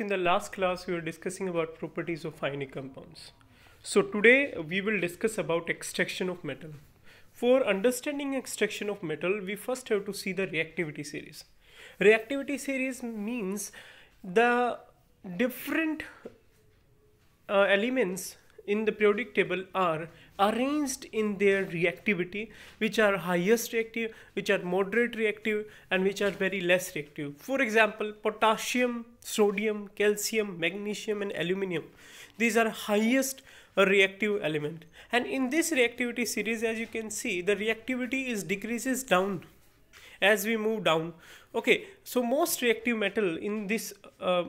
In the last class, we were discussing about properties of ionic compounds. So today we will discuss about extraction of metal. For understanding extraction of metal, we first have to see the reactivity series. Reactivity series means the different uh, elements in the periodic table are arranged in their reactivity which are highest reactive which are moderate reactive and which are very less reactive for example potassium sodium calcium magnesium and aluminum these are highest reactive element and in this reactivity series as you can see the reactivity is decreases down as we move down okay so most reactive metal in this uh,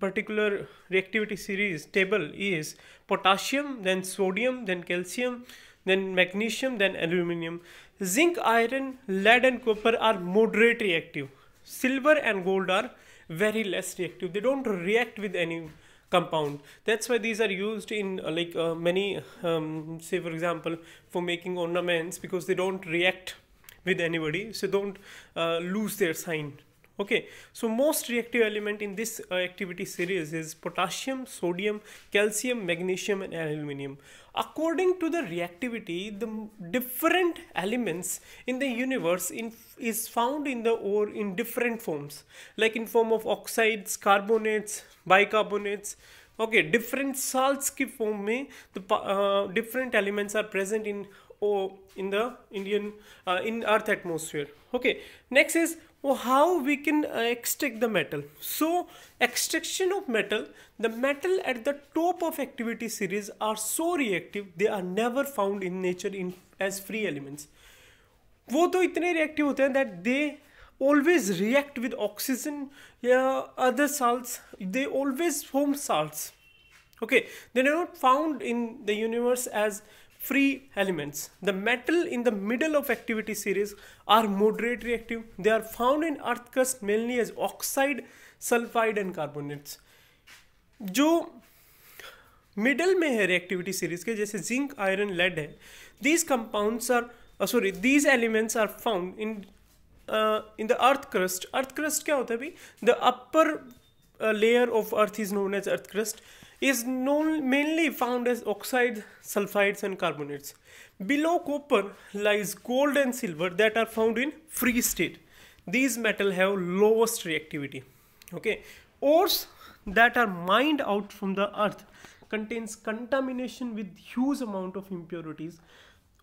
particular reactivity series table is potassium, then sodium, then calcium, then magnesium, then aluminium. Zinc, iron, lead and copper are moderate reactive. Silver and gold are very less reactive. They don't react with any compound. That's why these are used in uh, like uh, many, um, say for example, for making ornaments because they don't react with anybody. So don't uh, lose their sign okay so most reactive element in this uh, activity series is potassium sodium calcium magnesium and aluminum according to the reactivity the different elements in the universe in, is found in the ore in different forms like in form of oxides carbonates bicarbonates okay different salts ki form mein the uh, different elements are present in oh, in the indian uh, in earth atmosphere okay next is or how we can uh, extract the metal. So extraction of metal, the metal at the top of activity series are so reactive, they are never found in nature in as free elements. वो तो इतने reactive होते हैं that they always react with oxygen या other salts they always form salts okay they are not found in the universe as free elements. The metal in the middle of activity series are moderate reactive. They are found in earth crust mainly as oxide, sulfide and carbonates. जो middle में है reactivity series के जैसे zinc iron lead है these compounds are sorry these elements are found in in the earth crust earth crust क्या होता है भाई the upper layer of earth is known as earth crust is known mainly found as oxides, sulfides and carbonates. Below copper lies gold and silver that are found in free state. These metal have lowest reactivity. Okay, ores that are mined out from the earth contains contamination with huge amount of impurities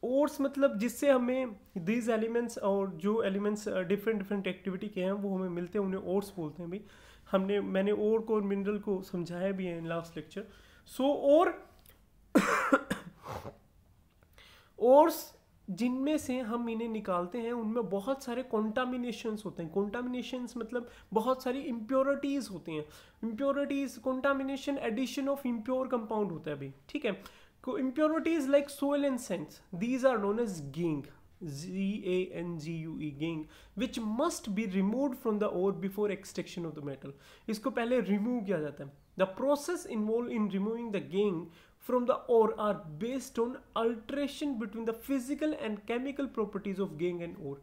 ores मतलब जिससे हमें these elements और जो elements different different activity के हैं वो हमें मिलते हैं उन्हें ओर्स बोलते हैं भाई हमने मैंने और को और मिनरल को समझाया भी है इन लास्ट लेक्चर सो और ओर्स जिनमें से हम इन्हें निकालते हैं उनमें बहुत सारे कॉन्टामिनेशंस होते हैं कॉन्टामिनेशंस मतलब बहुत सारी इम्प्योरिटीज़ होती हैं impurities contamination addition of impure compound होता है भाई ठीक है impurities like soil and sands these are known as gangue Z-A-N-G-U-E gangue which must be remove from the ore before extraction of the metal इसको पहले remove किया जाता है the process involve in removing the gangue from the ore are based on alteration between the physical and chemical properties of gangue and ore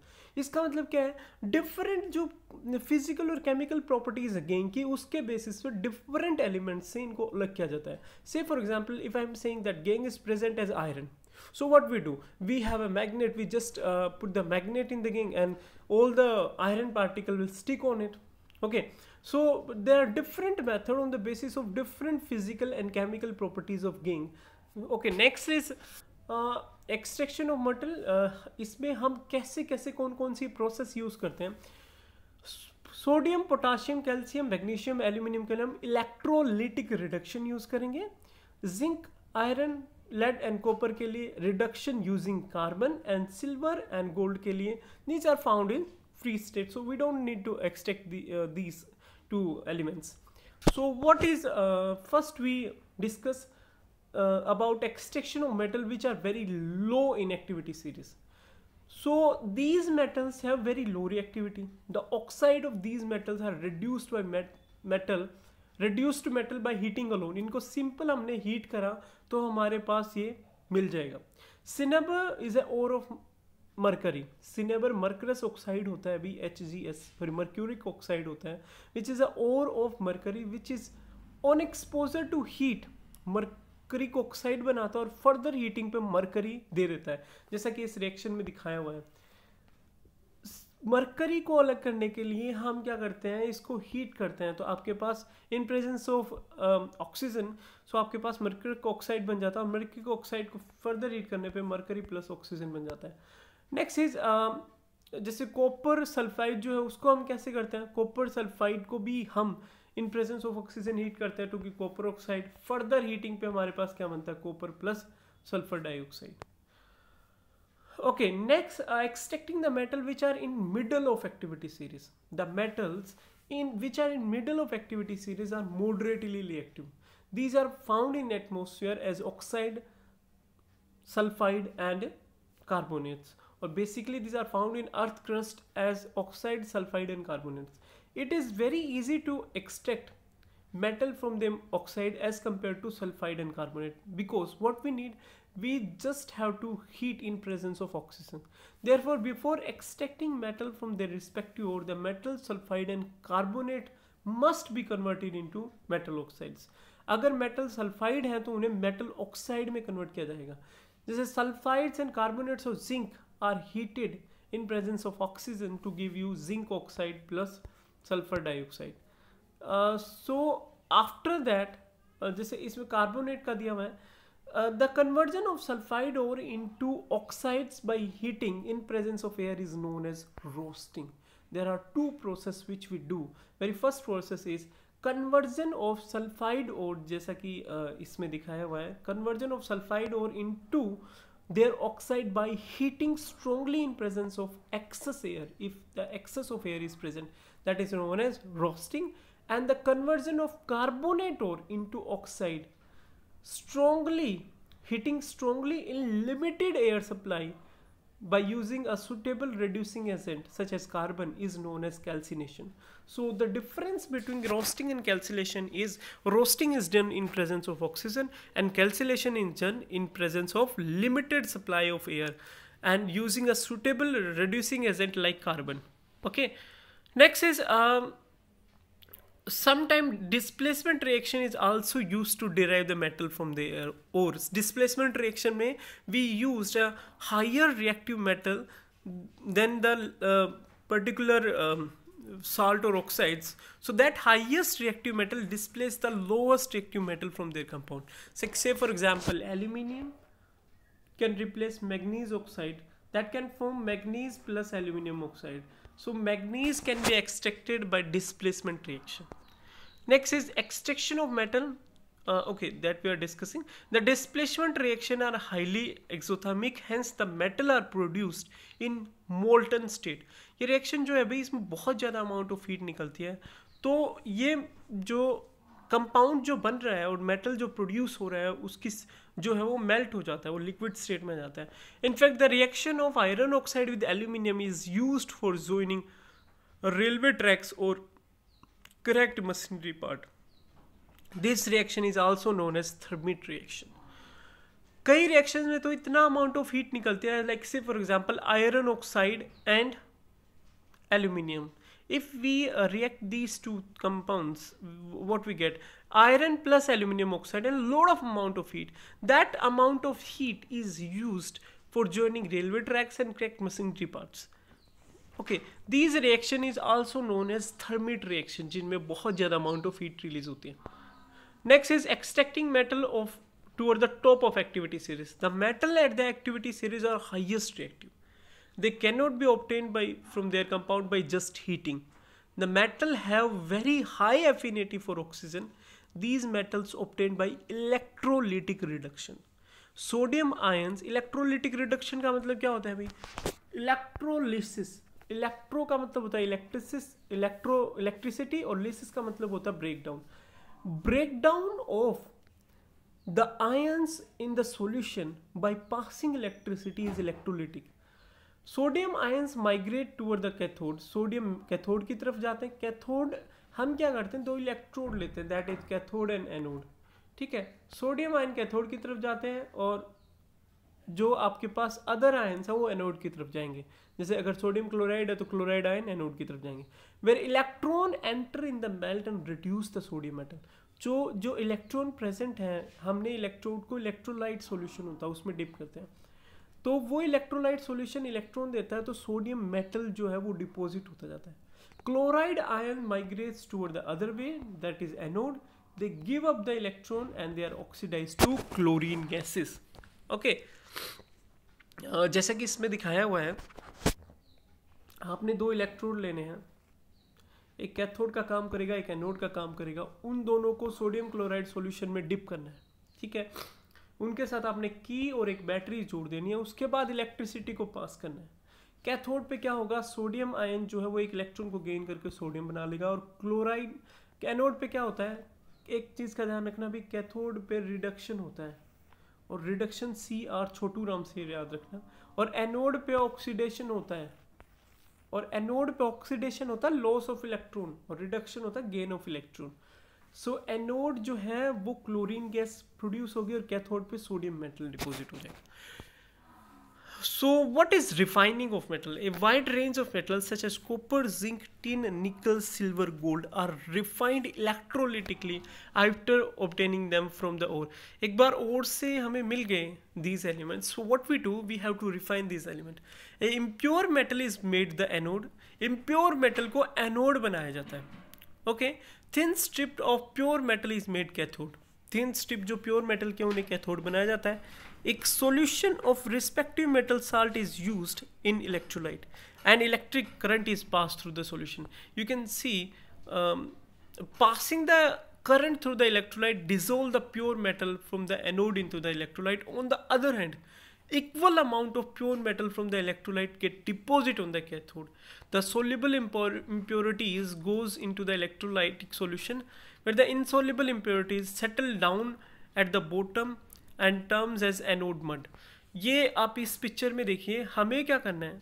इसका मतलब क्या है different जो फिजिकल और केमिकल प्रॉपर्टीज है गेंग की उसके बेसिस पर डिफरेंट एलिमेंट्स से इनको अलग किया जाता है से for example if I am saying that gangue is present as iron so what we do we have a magnet we just uh, put the magnet in the ring and all the iron particle will stick on it okay so there are different method on the basis of different physical and chemical properties of ring okay next is extraction of metal इसमें हम कैसे कैसे कौन कौन सी process use करते हैं sodium potassium calcium magnesium aluminium के लिए हम इलेक्ट्रोलिटिक रिडक्शन यूज़ करेंगे zinc iron lead and copper के लिए reduction using carbon and silver and gold के लिए these are found in free state so we don't need to extract these two elements so what is first we discuss about extraction of metal which are very low in activity series so these metals have very low reactivity the oxide of these metals are reduced by metal reduced metal by heating alone इनको simple हमने heat करा तो हमारे पास ये मिल जाएगा cinnabar is a ore of mercury cinnabar mercurous oxide होता है बी एच जी एस फिर मर्क्यूरिक ऑक्साइड होता है which is a ore of mercury which is on exposure to heat mercury oxide बनाता है और फर्दर हीटिंग पे mercury दे देता है जैसा कि इस रिएक्शन में दिखाया हुआ है मरकरी को अलग करने के लिए हम क्या करते हैं इसको हीट करते हैं तो आपके पास in presence of oxygen so आपके पास मरकर ऑक्साइड बन जाता है और मरकरी ऑक्साइड को फर्दर हीट करने पे मरकरी प्लस ऑक्सीजन बन जाता है नेक्स्ट इज um, जैसे कॉपर सल्फाइड जो है उसको हम कैसे करते हैं कॉपर सल्फाइड को भी हम in presence of oxygen heat करते हैं क्योंकि कॉपर ऑक्साइड फर्दर हीटिंग पे हमारे पास क्या बनता है copper plus sulphur dioxide okay next uh, extracting the metal which are in middle of activity series the metals in which are in middle of activity series are moderately reactive. these are found in atmosphere as oxide sulfide and carbonates or basically these are found in earth crust as oxide sulfide and carbonates it is very easy to extract metal from them oxide as compared to sulfide and carbonate because what we need we just have to heat in presence of oxygen therefore before extracting metal from their respective ore the metal sulfide and carbonate must be converted into metal oxides अगर metal sulphide है तो उन्हें metal oxide में convert किया जाएगा जैसे sulphides and carbonates of zinc are heated in presence of oxygen to give you zinc oxide plus sulphur dioxide. So after that जैसे इसमें कार्बोनेट का दिया हुआ है the conversion of sulphide ore into oxide by heating in presence of air is known as roasting there are two process which we do very first process is conversion of sulphide ore जैसा कि uh, इसमें दिखाया हुआ है conversion of sulphide ore into their oxide by heating strongly in presence of excess air if the excess of air is present that is known as roasting and the conversion of carbonate ore into oxide strongly heating strongly in limited air supply by using a suitable reducing agent such as carbon is known as calcination. So the difference between roasting and calcination is roasting is done in presence of oxygen and calcination is done in presence of limited supply of air and using a suitable reducing agent like carbon. Okay. Next is um, sometimes displacement reaction is also used to derive the metal from the ores displacement reaction may we used a higher reactive metal than the uh, particular um, salt or oxides so that highest reactive metal displaces the lowest reactive metal from their compound So, say for example aluminium can replace magnesium oxide that can form manganese plus aluminium oxide. So manganese can be extracted by displacement reaction. Next is extraction of metal. Uh, okay, that we are discussing. The displacement reaction are highly exothermic, hence the metal are produced in molten state. ye reaction jo hai bhai isme bahut ज़्यादा amount of heat nikalti hai to ye jo compound जो बन रहा है और metal जो produce हो रहा है उसकी जो है वो मेल्ट हो जाता है वो लिक्विड स्टेट में जाता है in fact the reaction of iron oxide with aluminium is use for joining railway tracks और correct machinery part this reaction is also known as thermite reaction कई रिएक्शन में तो इतना अमाउंट ऑफ हीट निकलती है like say for example iron oxide and aluminium if we uh, react these two compounds what we get iron plus aluminium oxide and load of amount of heat that amount of heat is used for joining railway tracks and cracked machinery parts okay this reaction is also known as thermite reaction jin mein bahut jyada amount of heat release next is extracting metal of toward the top of activity series the metal at the activity series are highest reactive They cannot be obtained by from their compound by just heating. The metal have very high affinity for oxygen. These metals obtained by electrolytic reduction. sodium ions electrolytic reduction ka matlab kya hota hai bhai electrolysis electro ka matlab hota hai electrolysis electro electricity और lysis ka matlab hota hai breakdown breakdown of the ions in the solution by passing electricity is electrolytic sodium ions migrate toward the cathode sodium cathode की तरफ जाते हैं cathode हम क्या करते हैं दो इलेक्ट्रोड लेते हैं that is cathode and anode ठीक है सोडियम आयन कैथोड की तरफ जाते हैं और जो आपके पास अदर आयन है वो एनोड की तरफ जाएंगे जैसे अगर सोडियम क्लोराइड है तो क्लोराइड आयन एनोड की तरफ जाएंगे where electron enter in the melt and reduce the sodium atom जो जो इलेक्ट्रॉन प्रेजेंट हैं हमने इलेक्ट्रोड को इलेक्ट्रोलाइट सोल्यूशन होता है उसमें डिप करते हैं तो वो इलेक्ट्रोलाइट सॉल्यूशन इलेक्ट्रॉन देता है तो सोडियम मेटल जो है वो डिपॉजिट होता जाता है chloride ion migrates toward the other way that is anode they give up the electron and they are oxidized to chlorine gases okay uh, जैसा कि इसमें दिखाया हुआ है आपने दो इलेक्ट्रोड लेने हैं एक कैथोड का काम करेगा एक एनोड का काम करेगा उन दोनों को सोडियम क्लोराइड सॉल्यूशन में डिप करना है ठीक है उनके साथ आपने की और एक बैटरी जोड़ देनी है उसके बाद इलेक्ट्रिसिटी को पास करना है कैथोड पे क्या होगा सोडियम आयन जो है वो एक इलेक्ट्रॉन को गेन करके सोडियम बना लेगा और क्लोराइड कैनोड पे क्या होता है एक चीज़ का ध्यान रखना भी कैथोड पे रिडक्शन होता है और reduction C R Chhotu Ram से याद रखना और एनोड पे ऑक्सीडेशन होता है और एनोड पे ऑक्सीडेशन होता है लॉस ऑफ इलेक्ट्रॉन और रिडक्शन होता है gain of electron so so, anode जो है वो क्लोरीन गैस प्रोड्यूस होगी और कैथोड पे सोडियम मेटल डिपॉजिट हो जाएगा so what is refining of metal a wide range of metal such as copper zinc tin nickel silver gold are refined electrolytically after obtaining them from the ore एक बार ore से हमें मिल गए these element so what we do we have to refine these element a impure metal is made the anode impure metal को anode बनाया जाता है okay thin strip of pure metal is made cathode thin strip जो pure metal के उन्हें cathode बनाया जाता है एक solution of respective metal salt is use in electrolyte and electric current is pass through the solution you can see passing the current through the electrolyte dissolve the pure metal from the anode into the electrolyte on the other hand equal amount of pure metal from the electrolyte get deposit on the cathode. The soluble impur impurities goes into the electrolytic solution where the insoluble impurities settle down at the bottom and terms as anode mud. ये आप इस picture में देखिए हमें क्या करना है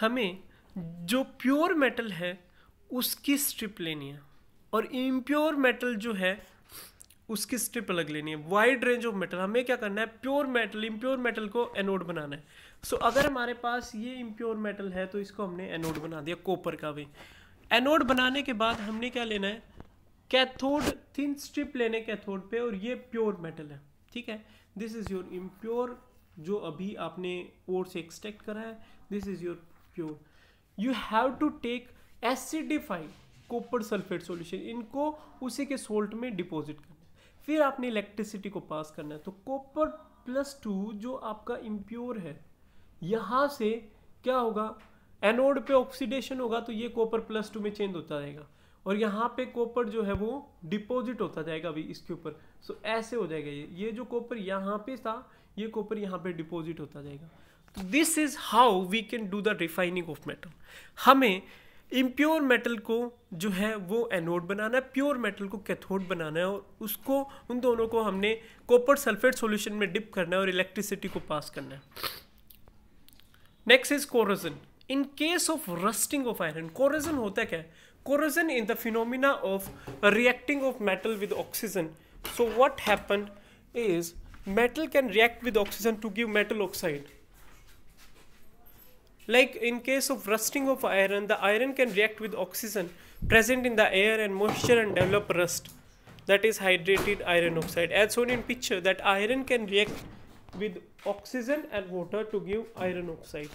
हमें जो प्योर मेटल है उसकी स्ट्रिप लेनी है और इम्प्योर मेटल जो है उसकी स्ट्रिप अलग लेनी है वाइड रेंज ऑफ मेटल हमें क्या करना है प्योर मेटल इम्प्योर मेटल को एनोड बनाना है सो so, अगर हमारे पास ये इम्प्योर मेटल है तो इसको हमने एनोड बना दिया कॉपर का भी एनोड बनाने के बाद हमने क्या लेना है कैथोड थिन स्ट्रिप लेने कैथोड पे और ये प्योर मेटल है ठीक है दिस इज़ योर इम्प्योर जो अभी आपने ओर से एक्सट्रैक्ट करा है this is your pure you have to take acidified copper sulphate solution इनको उसी के सोल्ट में डिपोजिट कर फिर आपने इलेक्ट्रिसिटी को पास करना है तो कॉपर प्लस टू जो आपका इम्प्योर है यहाँ से क्या होगा एनोड पे ऑक्सीडेशन होगा तो ये कॉपर प्लस टू में चेंज होता जाएगा और यहाँ पे कॉपर जो है वो डिपॉजिट होता जाएगा अभी इसके ऊपर सो ऐसे हो जाएगा ये ये जो कॉपर यहाँ पे था ये कॉपर यहाँ पे डिपॉजिट होता जाएगा तो this is how we can do the refining of metal हमें इम्प्योर मेटल को जो है वो एनोड बनाना है प्योर मेटल को कैथोड बनाना है और उसको उन दोनों को हमने कॉपर सल्फेट सॉल्यूशन में डिप करना है और इलेक्ट्रिसिटी को पास करना है next is corrosion in case of rusting of iron corrosion होता क्या है corrosion in the phenomena of reacting of metal with oxygen so what happen is metal can react with oxygen to give metal oxide Like in case of rusting of iron, the iron can react with oxygen present in the air and moisture and develop rust. That is hydrated iron oxide. As shown in picture, that iron can react with oxygen and water to give iron oxide.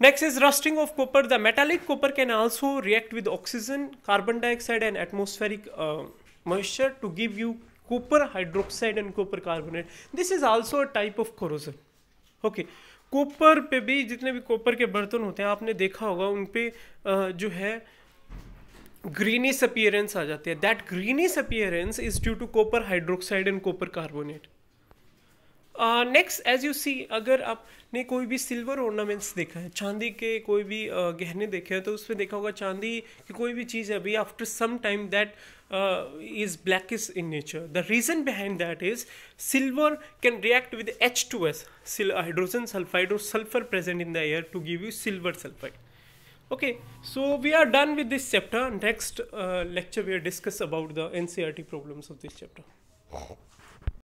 Next is rusting of copper. The metallic copper can also react with oxygen, carbon dioxide and atmospheric uh, moisture to give you copper hydroxide and copper carbonate. This is also a type of corrosion. Okay. Copper पे भी जितने भी कोपर के बर्तन होते हैं आपने देखा होगा उन पे जो है ग्रीनिस अपियरेंस आ जाती है that greenish appearance is due to copper hydroxide and copper carbonate next as you see अगर आपने कोई भी सिल्वर ऑर्नामेंट्स देखा है चांदी के कोई भी uh, गहने देखे हैं तो उसमें देखा होगा चांदी की कोई भी चीज़ है अभी after some time that uh, is blackish in nature. The reason behind that is silver can react with H2S, hydrogen sulfide or sulfur present in the air to give you silver sulfide. Okay, so we are done with this chapter. Next uh, lecture we will discuss about the NCRT problems of this chapter.